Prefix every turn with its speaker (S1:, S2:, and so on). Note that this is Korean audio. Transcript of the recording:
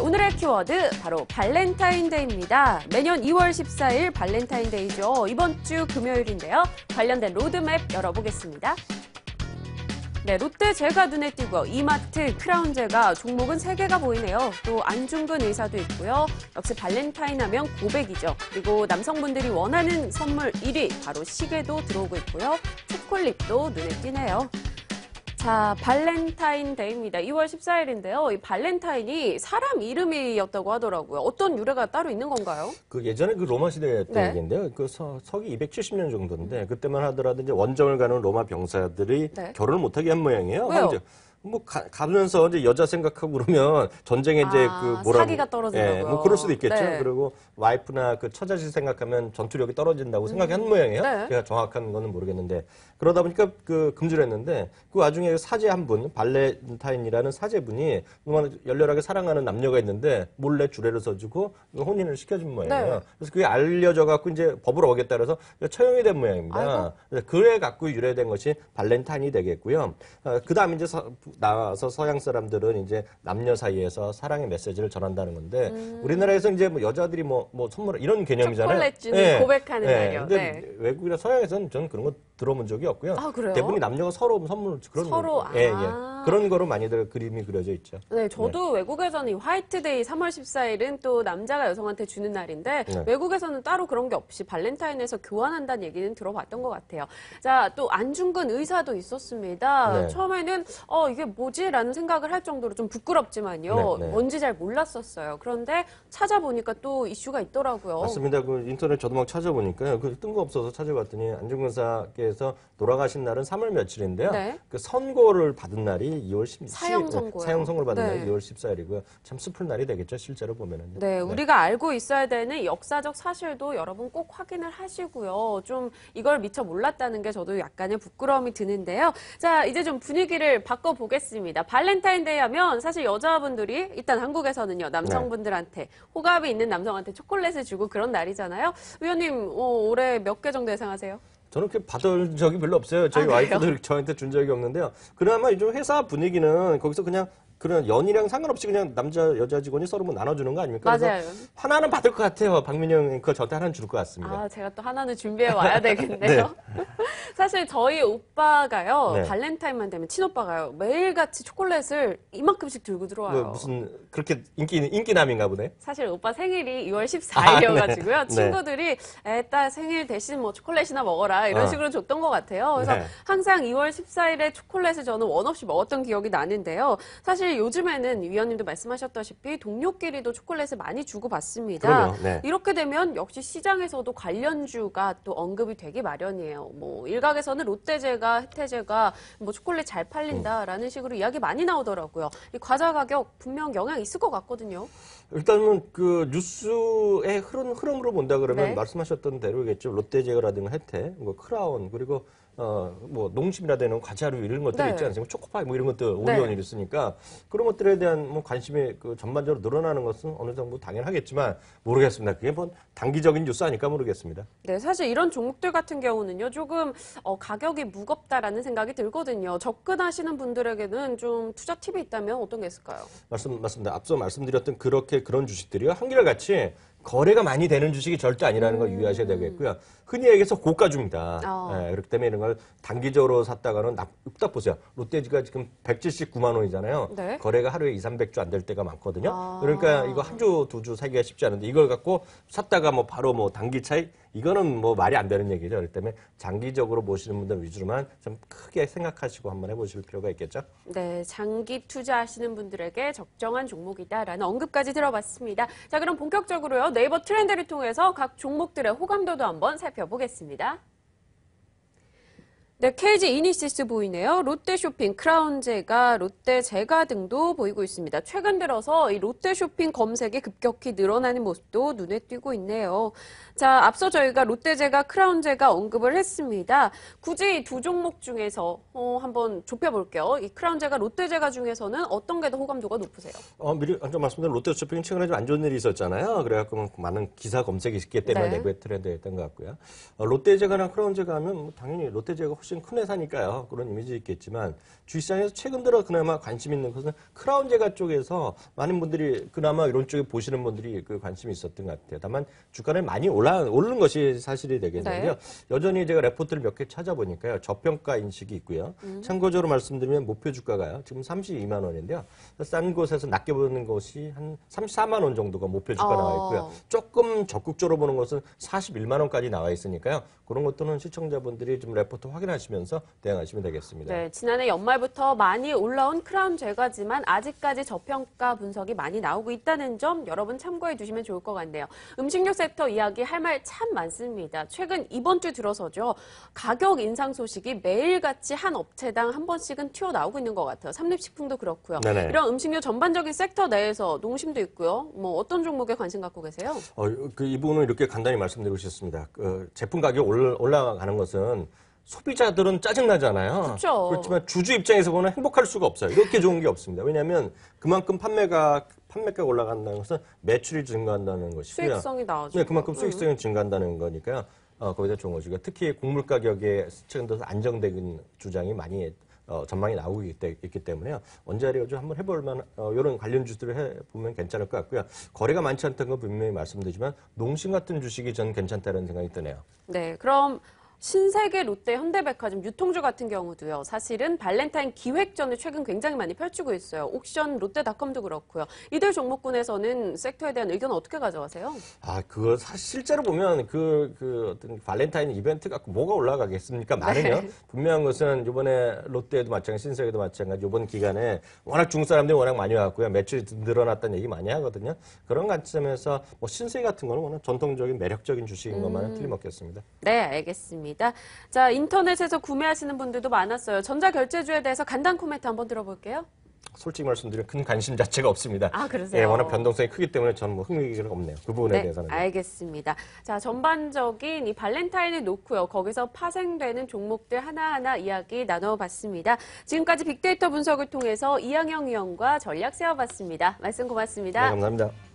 S1: 네, 오늘의 키워드 바로 발렌타인데이입니다. 매년 2월 14일 발렌타인데이죠. 이번 주 금요일인데요. 관련된 로드맵 열어보겠습니다. 네, 롯데제가 눈에 띄고 이마트, 크라운제가 종목은 3개가 보이네요. 또 안중근 의사도 있고요. 역시 발렌타인 하면 고백이죠. 그리고 남성분들이 원하는 선물 1위 바로 시계도 들어오고 있고요. 초콜릿도 눈에 띄네요. 자, 발렌타인데이입니다. 2월 14일인데요. 이 발렌타인이 사람 이름이었다고 하더라고요. 어떤 유래가 따로 있는 건가요?
S2: 그 예전에 그 로마 시대 때 네. 얘기인데요. 그 서, 서기 270년 정도인데 그때만 하더라도 이제 원정을 가는 로마 병사들이 네. 결혼을 못하게 한 모양이에요. 왜요? 뭐 가, 가면서 이제 여자 생각하고 그러면 전쟁에 아, 이제 그 그뭐라 사기가 떨어진다고 예, 뭐 그럴 수도 있겠죠. 네. 그리고 와이프나 그 처자식 생각하면 전투력이 떨어진다고 생각한 모양이에요. 네. 제가 정확한 거는 모르겠는데 그러다 보니까 그 금지를 했는데 그 와중에 사제 한 분, 발렌타인이라는 사제분이 열렬하게 사랑하는 남녀가 있는데 몰래 주례를 써주고 혼인을 시켜준 모양이에요. 네. 그래서 그게 알려져 갖고 이제 법을 어겼다 그래서 처형이 된 모양입니다. 그래서 그래 갖고 유래된 것이 발렌타인이 되겠고요. 어, 그다음 이제 서, 나와서 서양 사람들은 이제 남녀 사이에서 사랑의 메시지를 전한다는 건데 음. 우리나라에서 이제 뭐 여자들이 뭐, 뭐 선물 이런 개념이잖아요. 초콜릿 주는 네. 고백하는 예. 날이요. 근데 네. 외국이나 서양에서는 저는 그런 거 들어본 적이 없고요. 아, 대부분이 남녀가 서로 선물 그런 서로 아. 예, 예. 아. 그런 거로 많이들 그림이 그려져 있죠.
S1: 네, 네. 저도 네. 외국에서는 이 화이트데이 3월 14일은 또 남자가 여성한테 주는 날인데 네. 외국에서는 따로 그런 게 없이 발렌타인에서 교환한다는 얘기는 들어봤던 것 같아요. 자, 또 안중근 의사도 있었습니다. 네. 처음에는 어 이게 뭐지라는 생각을 할 정도로 좀 부끄럽지만요. 네, 네. 뭔지 잘 몰랐었어요. 그런데 찾아보니까 또 이슈가 있더라고요. 맞습니다.
S2: 그 인터넷 저도 막찾아보니까그 뜬금없어서 찾아봤더니 안중근 의사께서 돌아가신 날은 3월 며칠인데요. 네. 그 선고를 받은 날이 2월 14일. 사형 네, 선고. 사형 선고를 받은 네. 날이 2월 14일이고요. 참 슬픈 날이 되겠죠. 실제로 보면은.
S1: 네, 네, 우리가 알고 있어야 되는 역사적 사실도 여러분 꼭 확인을 하시고요. 좀 이걸 미처 몰랐다는 게 저도 약간의 부끄러움이 드는데요. 자, 이제 좀 분위기를 바꿔 보겠습니다. 발렌타인데이 하면 사실 여자분들이 일단 한국에서는요. 네. 남성분들한테 호감이 있는 남성한테 초콜릿을 주고 그런 날이잖아요. 위원님, 어, 올해 몇 개 정도 예상하세요?
S2: 저는 그렇게 받은 적이 별로 없어요. 저희 아, 와이프도 저한테 준 적이 없는데요. 그나마 요즘 회사 분위기는 거기서 그냥 그런 연이랑 상관없이 그냥 남자 여자 직원이 서로 뭐 나눠주는 거 아닙니까? 맞아요. 하나는 받을 것 같아요. 박민영 그커 저한테 하나는 줄 것 같습니다. 아
S1: 제가 또 하나는 준비해 와야 되겠네요. 네. 사실 저희 오빠가요 네. 발렌타인만 되면 친오빠가요 매일 같이 초콜릿을 이만큼씩 들고 들어와요. 뭐
S2: 무슨 그렇게 인기 인기남인가 보네.
S1: 사실 오빠 생일이 2월 14일이어가지고요 아, 네. 네. 친구들이 애딸 생일 대신 뭐 초콜릿이나 먹어라 이런 어. 식으로 줬던 것 같아요. 그래서 네. 항상 2월 14일에 초콜릿을 저는 원 없이 먹었던 기억이 나는데요. 사실 사실 요즘에는 위원님도 말씀하셨다시피 동료끼리도 초콜릿을 많이 주고 받습니다. 네. 이렇게 되면 역시 시장에서도 관련주가 또 언급이 되기 마련이에요. 뭐 일각에서는 롯데제가 혜태제가 뭐 초콜릿 잘 팔린다라는 음. 식으로 이야기 많이 나오더라고요. 이 과자 가격 분명 영향 있을 것 같거든요.
S2: 일단은 그 뉴스의 흐름 흐름으로 본다 그러면 네. 말씀하셨던 대로겠죠. 롯데제라든가 혜태, 뭐 크라운 그리고 어, 뭐 농심이라 되는 과자류 이런 것들 네. 있지 않습니까? 초코파이 뭐 이런 것들 오리온이 네. 있으니까 그런 것들에 대한 뭐 관심이 그 전반적으로 늘어나는 것은 어느 정도 당연하겠지만 모르겠습니다. 그게 뭐 단기적인 뉴스 아니까 모르겠습니다.
S1: 네, 사실 이런 종목들 같은 경우는요 조금 어, 가격이 무겁다라는 생각이 들거든요. 접근하시는 분들에게는 좀 투자 팁이 있다면 어떤 게 있을까요?
S2: 말씀 맞습니다. 앞서 말씀드렸던 그렇게 그런 주식들이요 한결같이 거래가 많이 되는 주식이 절대 아니라는 걸 유의하셔야 음. 되겠고요. 흔히 얘기해서 고가주입니다. 어. 예, 그렇기 때문에 이런 걸 단기적으로 샀다가는 납, 딱 보세요. 롯데지가 지금 179만 원이잖아요. 네. 거래가 하루에 2, 300주 안 될 때가 많거든요. 아. 그러니까 이거 한 주, 두 주 사기가 쉽지 않은데 이걸 갖고 샀다가 뭐 바로 뭐 단기 차이 이거는 뭐 말이 안 되는 얘기죠. 그렇기 때문에 장기적으로 보시는 분들 위주로만 좀 크게 생각하시고 한번 해보실 필요가 있겠죠.
S1: 네, 장기 투자하시는 분들에게 적정한 종목이다라는 언급까지 들어봤습니다. 자, 그럼 본격적으로요 네이버 트렌드를 통해서 각 종목들의 호감도도 한번 살펴보겠습니다. 네, KG 이니시스 보이네요. 롯데쇼핑, 크라운제가, 롯데제가 등도 보이고 있습니다. 최근 들어서 이 롯데쇼핑 검색이 급격히 늘어나는 모습도 눈에 띄고 있네요. 자, 앞서 저희가 롯데제가, 크라운제가 언급을 했습니다. 굳이 두 종목 중에서 어, 한번 좁혀볼게요. 이 크라운제가, 롯데제가 중에서는 어떤 게 더 호감도가 높으세요?
S2: 어, 미리 먼저 말씀드린 롯데쇼핑 최근에 좀 안 좋은 일이 있었잖아요. 그래갖고 많은 기사 검색이 있기 때문에 네. 네거티 트렌드였던 것 같고요. 어, 롯데제가나 크라운제가 하면 당연히 롯데제가 훨씬 훨씬 큰 회사니까요. 그런 이미지 있겠지만 주식시장에서 최근 들어 그나마 관심 있는 것은 크라운제가 쪽에서 많은 분들이 그나마 이런 쪽에 보시는 분들이 그 관심이 있었던 것 같아요. 다만 주가는 많이 올라 오른 것이 사실이 되겠는데요. 네. 여전히 제가 레포트를 몇 개 찾아보니까요. 저평가 인식이 있고요. 음. 참고적으로 말씀드리면 목표 주가가요. 지금 32만 원인데요. 싼 곳에서 낮게 보는 것이 한 34만 원 정도가 목표 주가 어. 나와 있고요. 어. 조금 적극적으로 보는 것은 41만 원까지 나와 있으니까요. 그런 것들은 시청자분들이 좀 레포트 확인하 주의하시면서 대응하시면 되겠습니다.
S1: 네, 지난해 연말부터 많이 올라온 크라운 제과지만 아직까지 저평가 분석이 많이 나오고 있다는 점 여러분 참고해 주시면 좋을 것 같네요. 음식료 섹터 이야기 할 말 참 많습니다. 최근 이번 주 들어서죠. 가격 인상 소식이 매일같이 한 업체당 한 번씩은 튀어나오고 있는 것 같아요. 삼립식품도 그렇고요. 네네. 이런 음식료 전반적인 섹터 내에서 농심도 있고요. 뭐 어떤 종목에 관심 갖고 계세요?
S2: 어, 그이부분은 이렇게 간단히 말씀드리고 싶습니다. 그 제품 가격 올라가는 것은 소비자들은 짜증나잖아요. 그렇죠. 그렇지만 주주 입장에서 보면 행복할 수가 없어요. 이렇게 좋은 게 없습니다. 왜냐하면 그만큼 판매가 판매가 올라간다는 것은 매출이 증가한다는 것이고요. 수익성이 나오죠. 네, 그만큼 음. 수익성이 음. 증가한다는 거니까 요 어, 거기다 좋은 것이고 그러니까 특히 곡물 가격에 측근들 안정된 주장이 많이 어, 전망이 나오고 있기 때문에요. 원자료 좀 한번 해볼만 어, 이런 관련 주들을 해보면 괜찮을 것 같고요. 거래가 많지 않다는 건 분명히 말씀드리지만 농심 같은 주식이 전 괜찮다는 생각이 드네요.
S1: 네, 그럼 신세계, 롯데, 현대백화점, 유통주 같은 경우도요. 사실은 발렌타인 기획전을 최근 굉장히 많이 펼치고 있어요. 옥션, 롯데닷컴도 그렇고요. 이들 종목군에서는 섹터에 대한 의견 어떻게 가져가세요?
S2: 아, 그거 사실 실제로 보면 그, 그 어떤 발렌타인 이벤트 갖고 뭐가 올라가겠습니까? 말은요. 네. 분명한 것은 이번에 롯데에도 마찬가지, 신세계도 마찬가지. 이번 기간에 워낙 중 사람들이 워낙 많이 왔고요. 매출이 늘어났다는 얘기 많이 하거든요. 그런 관점에서 뭐 신세 계 같은 거는 워낙 전통적인 매력적인 주식인 것만은 음. 틀림없겠습니다.
S1: 네, 알겠습니다. 있습니다. 자, 인터넷에서 구매하시는 분들도 많았어요. 전자결제주에 대해서 간단 코멘트 한번 들어볼게요.
S2: 솔직히 말씀드리면 큰 관심 자체가 없습니다. 아, 그러세요? 예, 워낙 변동성이 크기 때문에 저는 뭐 흥미가 없네요. 그 부분에 네, 대해서는.
S1: 알겠습니다. 자, 전반적인 이 발렌타인을 놓고요. 거기서 파생되는 종목들 하나하나 이야기 나눠봤습니다. 지금까지 빅데이터 분석을 통해서 이양영 위원과 전략 세워봤습니다. 말씀 고맙습니다. 네, 감사합니다.